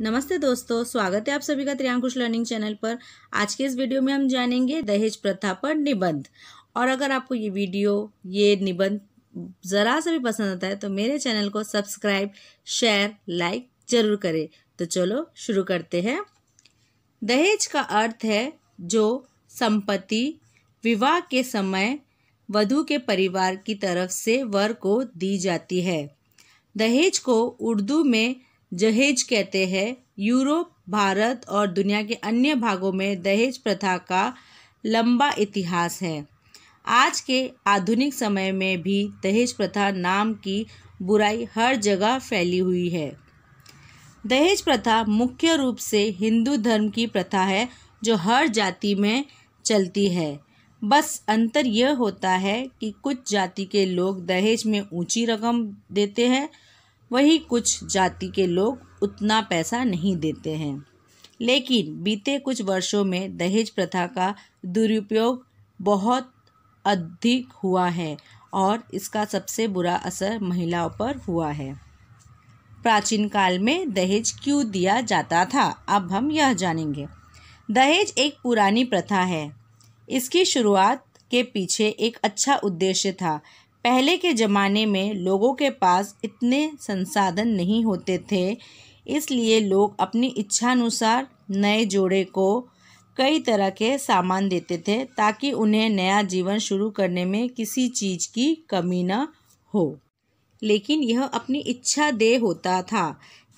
नमस्ते दोस्तों स्वागत है आप सभी का त्रियांकुश लर्निंग चैनल पर आज के इस वीडियो में हम जानेंगे दहेज प्रथा पर निबंध और अगर आपको ये वीडियो ये निबंध ज़रा सा भी पसंद आता है तो मेरे चैनल को सब्सक्राइब शेयर लाइक जरूर करें तो चलो शुरू करते हैं दहेज का अर्थ है जो संपत्ति विवाह के समय वधु के परिवार की तरफ से वर को दी जाती है दहेज को उर्दू में जहेज कहते हैं यूरोप भारत और दुनिया के अन्य भागों में दहेज प्रथा का लंबा इतिहास है आज के आधुनिक समय में भी दहेज प्रथा नाम की बुराई हर जगह फैली हुई है दहेज प्रथा मुख्य रूप से हिंदू धर्म की प्रथा है जो हर जाति में चलती है बस अंतर यह होता है कि कुछ जाति के लोग दहेज में ऊंची रकम देते हैं वही कुछ जाति के लोग उतना पैसा नहीं देते हैं लेकिन बीते कुछ वर्षों में दहेज प्रथा का दुरुपयोग बहुत अधिक हुआ है और इसका सबसे बुरा असर महिलाओं पर हुआ है प्राचीन काल में दहेज क्यों दिया जाता था अब हम यह जानेंगे दहेज एक पुरानी प्रथा है इसकी शुरुआत के पीछे एक अच्छा उद्देश्य था पहले के ज़माने में लोगों के पास इतने संसाधन नहीं होते थे इसलिए लोग अपनी इच्छानुसार नए जोड़े को कई तरह के सामान देते थे ताकि उन्हें नया जीवन शुरू करने में किसी चीज़ की कमी न हो लेकिन यह अपनी इच्छा दे होता था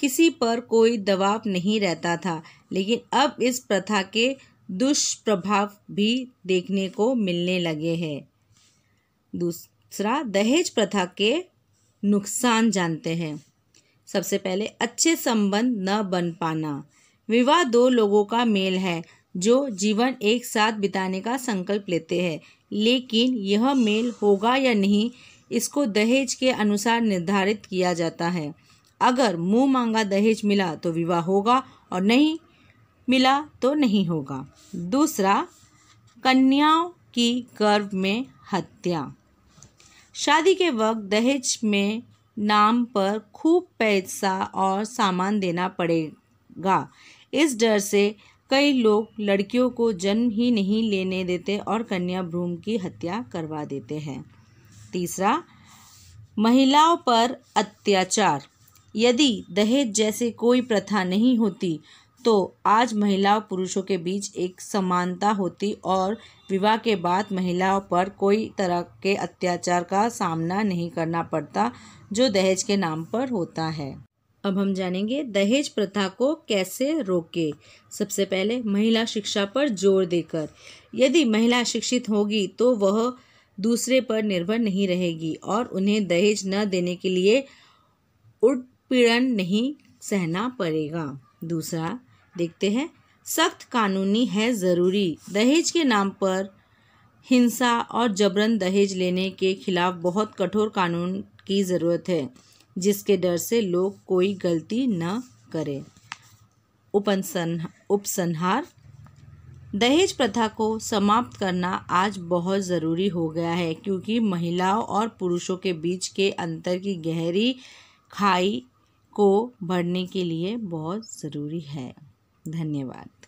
किसी पर कोई दबाव नहीं रहता था लेकिन अब इस प्रथा के दुष्प्रभाव भी देखने को मिलने लगे हैं दूसरा दूसरा दहेज प्रथा के नुकसान जानते हैं सबसे पहले अच्छे संबंध न बन पाना विवाह दो लोगों का मेल है जो जीवन एक साथ बिताने का संकल्प लेते हैं लेकिन यह मेल होगा या नहीं इसको दहेज के अनुसार निर्धारित किया जाता है अगर मुंह मांगा दहेज मिला तो विवाह होगा और नहीं मिला तो नहीं होगा दूसरा कन्याओं की गर्भ में हत्या शादी के वक्त दहेज में नाम पर खूब पैसा और सामान देना पड़ेगा इस डर से कई लोग लड़कियों को जन्म ही नहीं लेने देते और कन्या भ्रूण की हत्या करवा देते हैं तीसरा महिलाओं पर अत्याचार यदि दहेज जैसे कोई प्रथा नहीं होती तो आज महिला और पुरुषों के बीच एक समानता होती और विवाह के बाद महिलाओं पर कोई तरह के अत्याचार का सामना नहीं करना पड़ता जो दहेज के नाम पर होता है अब हम जानेंगे दहेज प्रथा को कैसे रोके सबसे पहले महिला शिक्षा पर जोर देकर यदि महिला शिक्षित होगी तो वह दूसरे पर निर्भर नहीं रहेगी और उन्हें दहेज न देने के लिए उत्पीड़न नहीं सहना पड़ेगा दूसरा देखते हैं सख्त कानूनी है ज़रूरी दहेज के नाम पर हिंसा और जबरन दहेज लेने के खिलाफ बहुत कठोर कानून की ज़रूरत है जिसके डर से लोग कोई गलती न करें उपनसन उपसंहार दहेज प्रथा को समाप्त करना आज बहुत ज़रूरी हो गया है क्योंकि महिलाओं और पुरुषों के बीच के अंतर की गहरी खाई को भरने के लिए बहुत ज़रूरी है धन्यवाद